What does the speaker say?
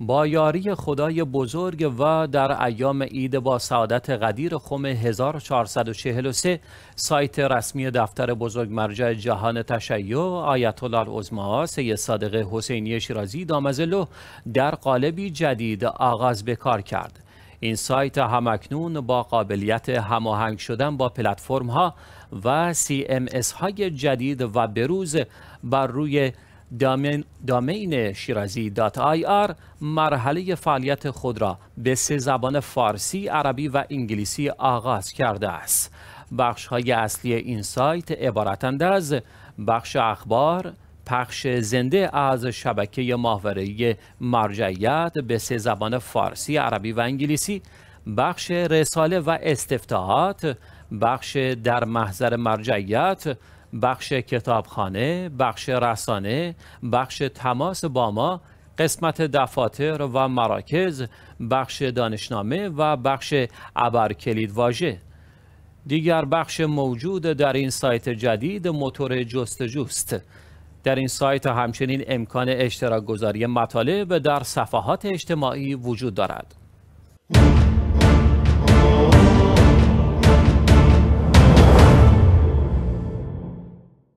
با یاری خدای بزرگ و در ایام عید با سعادت قدیر خم 1443 سایت رسمی دفتر بزرگ مرجع جهان تشیع آیت الله العظما سید صادق حسینی شیرازی دامزلو در قالبی جدید آغاز به کار کرد این سایت همکنون با قابلیت هماهنگ شدن با پلتفرم ها و سی ام های جدید و بروز بر روی دامین, شیرازی دات آی آر مرحله فعالیت خود را به سه زبان فارسی، عربی و انگلیسی آغاز کرده است. بخش های اصلی این سایت عبارتند از بخش اخبار، پخش زنده از شبکه ماهواره مرجعیت به سه زبان فارسی، عربی و انگلیسی، بخش رساله و استفتاحات، بخش در محضر مرجعیت، بخش کتابخانه بخش رسانه بخش تماس با ما قسمت دفاتر و مراکز بخش دانشنامه و بخش کلید واژه دیگر بخش موجود در این سایت جدید موتور جستجوست در این سایت همچنین امکان اشتراک گذاری مطالب در صفحات اجتماعی وجود دارد